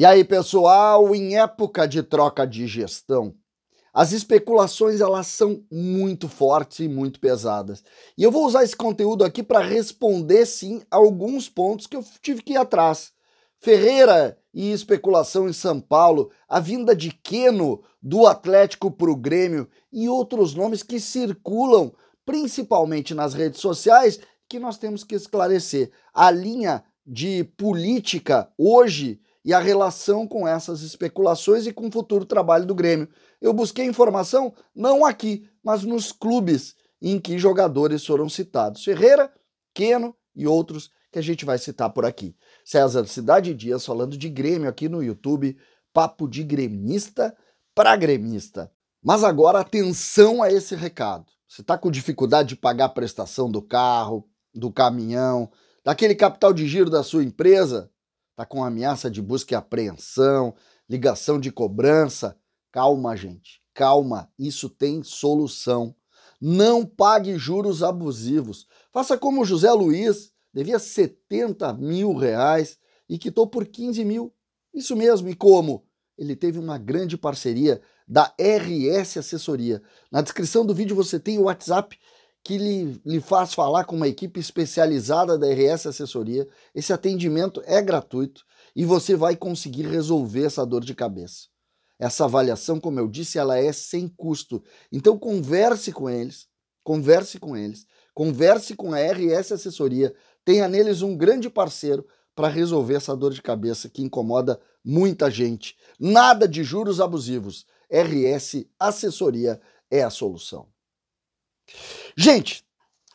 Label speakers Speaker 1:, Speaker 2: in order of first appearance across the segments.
Speaker 1: E aí, pessoal, em época de troca de gestão, as especulações elas são muito fortes e muito pesadas. E eu vou usar esse conteúdo aqui para responder sim alguns pontos que eu tive que ir atrás. Ferreira e especulação em São Paulo, a vinda de Queno do Atlético para o Grêmio e outros nomes que circulam principalmente nas redes sociais que nós temos que esclarecer. A linha de política hoje e a relação com essas especulações e com o futuro trabalho do Grêmio. Eu busquei informação não aqui, mas nos clubes em que jogadores foram citados. Ferreira, Queno e outros que a gente vai citar por aqui. César Cidade Dias falando de Grêmio aqui no YouTube, papo de gremista para gremista. Mas agora atenção a esse recado. Você está com dificuldade de pagar a prestação do carro, do caminhão, daquele capital de giro da sua empresa? Está com ameaça de busca e apreensão, ligação de cobrança. Calma, gente, calma. Isso tem solução. Não pague juros abusivos. Faça como José Luiz, devia 70 mil reais e quitou por 15 mil. Isso mesmo, e como? Ele teve uma grande parceria da RS Assessoria. Na descrição do vídeo você tem o WhatsApp que lhe, lhe faz falar com uma equipe especializada da RS Assessoria. Esse atendimento é gratuito e você vai conseguir resolver essa dor de cabeça. Essa avaliação, como eu disse, ela é sem custo. Então converse com eles, converse com eles, converse com a RS Assessoria, tenha neles um grande parceiro para resolver essa dor de cabeça que incomoda muita gente. Nada de juros abusivos. RS Assessoria é a solução. Gente,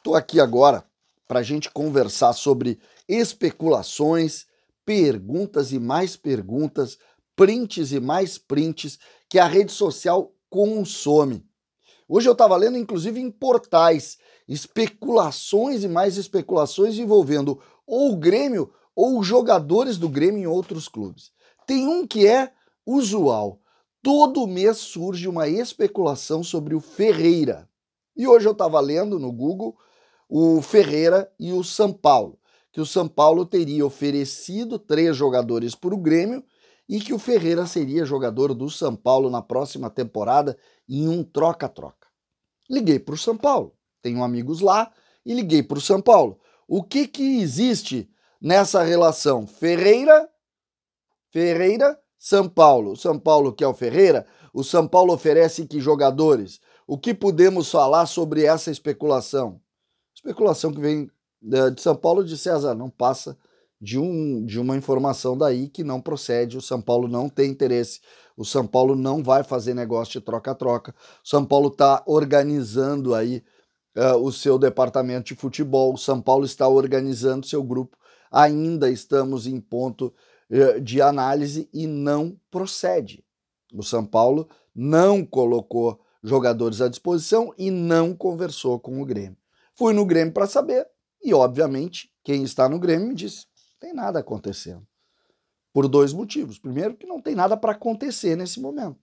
Speaker 1: tô aqui agora para a gente conversar sobre especulações, perguntas e mais perguntas, prints e mais prints que a rede social consome. Hoje eu estava lendo, inclusive, em portais, especulações e mais especulações envolvendo ou o Grêmio ou jogadores do Grêmio em outros clubes. Tem um que é usual. Todo mês surge uma especulação sobre o Ferreira. E hoje eu estava lendo no Google o Ferreira e o São Paulo, que o São Paulo teria oferecido três jogadores para o Grêmio e que o Ferreira seria jogador do São Paulo na próxima temporada em um troca-troca. Liguei para o São Paulo, tenho amigos lá e liguei para o São Paulo. O que que existe nessa relação Ferreira, Ferreira, São Paulo? São Paulo quer o Ferreira. O São Paulo oferece que jogadores o que podemos falar sobre essa especulação? Especulação que vem né, de São Paulo de César, não passa de, um, de uma informação daí que não procede. O São Paulo não tem interesse, o São Paulo não vai fazer negócio de troca-troca. O São Paulo está organizando aí uh, o seu departamento de futebol, o São Paulo está organizando seu grupo. Ainda estamos em ponto uh, de análise e não procede. O São Paulo não colocou jogadores à disposição e não conversou com o Grêmio. Fui no Grêmio para saber e, obviamente, quem está no Grêmio me disse: tem nada acontecendo. Por dois motivos. Primeiro, que não tem nada para acontecer nesse momento.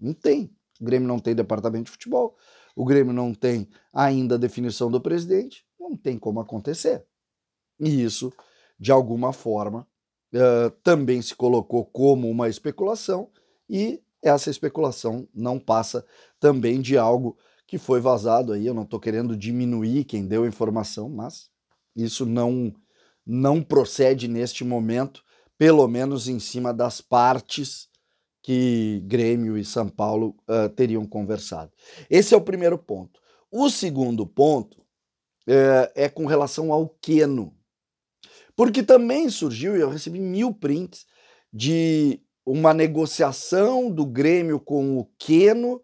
Speaker 1: Não tem. O Grêmio não tem departamento de futebol, o Grêmio não tem ainda a definição do presidente, não tem como acontecer. E isso, de alguma forma, uh, também se colocou como uma especulação e essa especulação não passa também de algo que foi vazado aí. Eu não estou querendo diminuir quem deu a informação, mas isso não, não procede neste momento, pelo menos em cima das partes que Grêmio e São Paulo uh, teriam conversado. Esse é o primeiro ponto. O segundo ponto eh, é com relação ao Queno, porque também surgiu, e eu recebi mil prints de uma negociação do Grêmio com o Queno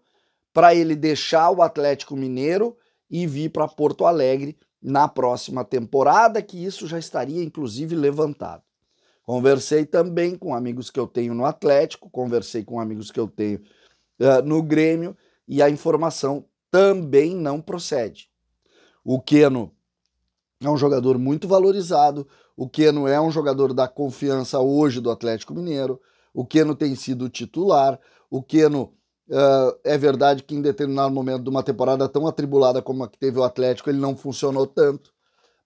Speaker 1: para ele deixar o Atlético Mineiro e vir para Porto Alegre na próxima temporada, que isso já estaria inclusive levantado. Conversei também com amigos que eu tenho no Atlético, conversei com amigos que eu tenho uh, no Grêmio e a informação também não procede. O Queno é um jogador muito valorizado, o Queno é um jogador da confiança hoje do Atlético Mineiro. O Keno tem sido titular. O Keno, uh, é verdade que em determinado momento de uma temporada tão atribulada como a que teve o Atlético, ele não funcionou tanto.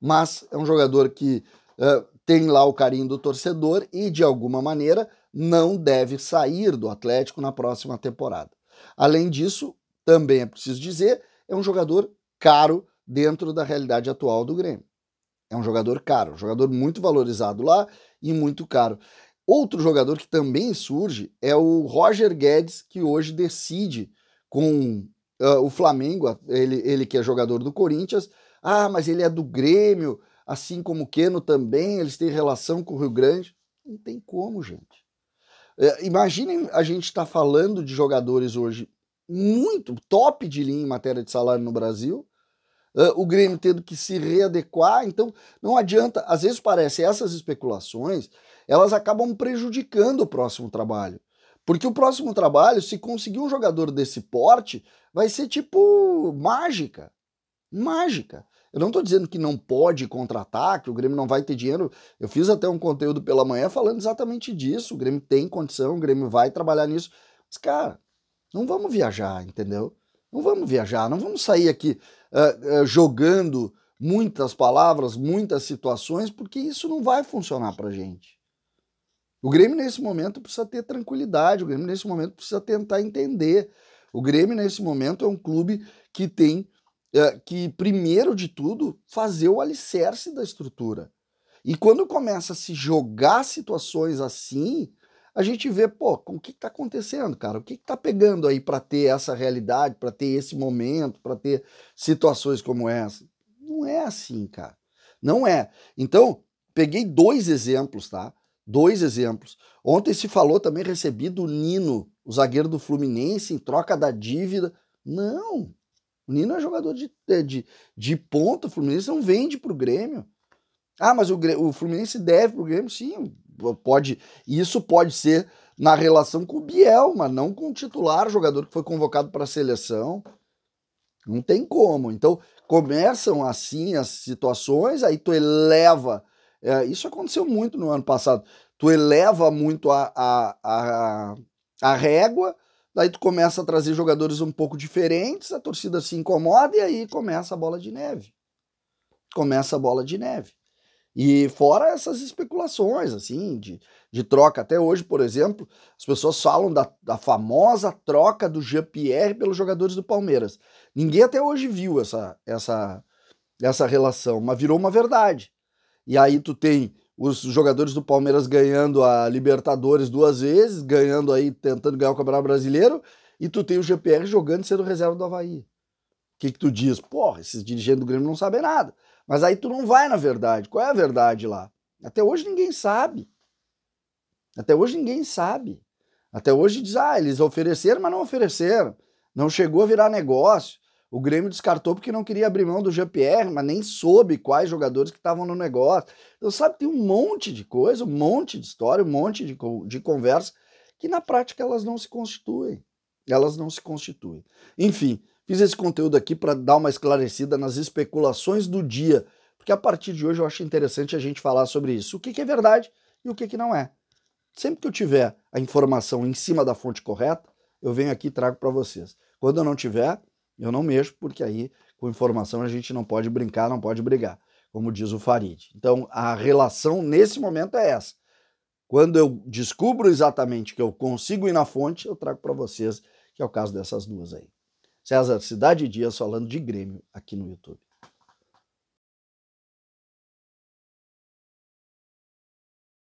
Speaker 1: Mas é um jogador que uh, tem lá o carinho do torcedor e, de alguma maneira, não deve sair do Atlético na próxima temporada. Além disso, também é preciso dizer, é um jogador caro dentro da realidade atual do Grêmio. É um jogador caro, um jogador muito valorizado lá e muito caro. Outro jogador que também surge é o Roger Guedes, que hoje decide com uh, o Flamengo, ele, ele que é jogador do Corinthians. Ah, mas ele é do Grêmio, assim como o Queno também, eles têm relação com o Rio Grande. Não tem como, gente. É, imaginem a gente estar tá falando de jogadores hoje muito top de linha em matéria de salário no Brasil, uh, o Grêmio tendo que se readequar. Então, não adianta. Às vezes parece essas especulações elas acabam prejudicando o próximo trabalho. Porque o próximo trabalho, se conseguir um jogador desse porte, vai ser tipo mágica. Mágica. Eu não estou dizendo que não pode contratar, que o Grêmio não vai ter dinheiro. Eu fiz até um conteúdo pela manhã falando exatamente disso. O Grêmio tem condição, o Grêmio vai trabalhar nisso. Mas, cara, não vamos viajar, entendeu? Não vamos viajar, não vamos sair aqui uh, uh, jogando muitas palavras, muitas situações, porque isso não vai funcionar para gente. O Grêmio, nesse momento, precisa ter tranquilidade, o Grêmio, nesse momento, precisa tentar entender. O Grêmio, nesse momento, é um clube que tem é, que, primeiro de tudo, fazer o alicerce da estrutura. E quando começa a se jogar situações assim, a gente vê, pô, o que está acontecendo, cara? O que está pegando aí para ter essa realidade, para ter esse momento, para ter situações como essa? Não é assim, cara. Não é. Então, peguei dois exemplos, tá? Dois exemplos. Ontem se falou também recebido do Nino, o zagueiro do Fluminense, em troca da dívida. Não. O Nino é jogador de, é, de, de ponta, o Fluminense não vende para o Grêmio. Ah, mas o, o Fluminense deve para o Grêmio? Sim, pode. Isso pode ser na relação com o Biel, mas não com o titular, jogador que foi convocado para a seleção. Não tem como. Então, começam assim as situações, aí tu eleva é, isso aconteceu muito no ano passado. Tu eleva muito a, a, a, a régua, daí tu começa a trazer jogadores um pouco diferentes, a torcida se incomoda e aí começa a bola de neve. Começa a bola de neve. E fora essas especulações, assim, de, de troca. Até hoje, por exemplo, as pessoas falam da, da famosa troca do Jean-Pierre pelos jogadores do Palmeiras. Ninguém até hoje viu essa, essa, essa relação, mas virou uma verdade. E aí tu tem os jogadores do Palmeiras ganhando a Libertadores duas vezes, ganhando aí, tentando ganhar o Campeonato Brasileiro, e tu tem o GPR jogando sendo reserva do Havaí. O que, que tu diz? Porra, esses dirigentes do Grêmio não sabem nada. Mas aí tu não vai na verdade. Qual é a verdade lá? Até hoje ninguém sabe. Até hoje ninguém sabe. Até hoje diz, ah, eles ofereceram, mas não ofereceram. Não chegou a virar negócio. O Grêmio descartou porque não queria abrir mão do Jean-Pierre, mas nem soube quais jogadores que estavam no negócio. Então, sabe, tem um monte de coisa, um monte de história, um monte de, de conversa, que na prática elas não se constituem. Elas não se constituem. Enfim, fiz esse conteúdo aqui para dar uma esclarecida nas especulações do dia, porque a partir de hoje eu acho interessante a gente falar sobre isso. O que, que é verdade e o que, que não é. Sempre que eu tiver a informação em cima da fonte correta, eu venho aqui e trago para vocês. Quando eu não tiver, eu não mexo porque aí com informação a gente não pode brincar, não pode brigar, como diz o Farid. Então a relação nesse momento é essa. Quando eu descubro exatamente que eu consigo ir na fonte, eu trago para vocês, que é o caso dessas duas aí. César Cidade e Dias falando de Grêmio aqui no YouTube.